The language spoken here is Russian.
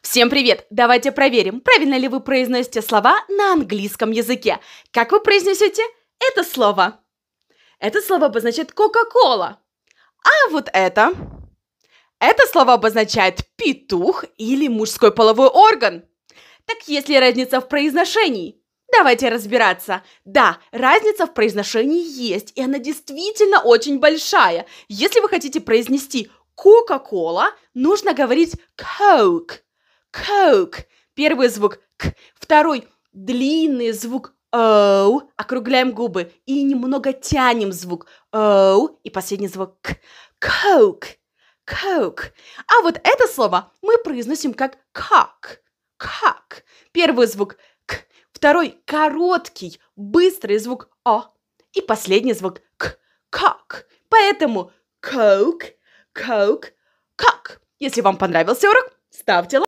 Всем привет! Давайте проверим, правильно ли вы произносите слова на английском языке. Как вы произнесете это слово? Это слово обозначает Кока-Кола. А вот это? Это слово обозначает петух или мужской половой орган. Так есть ли разница в произношении? Давайте разбираться. Да, разница в произношении есть, и она действительно очень большая. Если вы хотите произнести Кока-Кола, нужно говорить Coke. Coke. Первый звук К, второй длинный звук Оу, округляем губы и немного тянем звук Оу и последний звук К. Coke. Coke. А вот это слово мы произносим как как. Как. Первый звук К, второй короткий, быстрый звук О и последний звук К. Как. Поэтому Coke, Coke, как. Если вам понравился урок, ставьте лайк.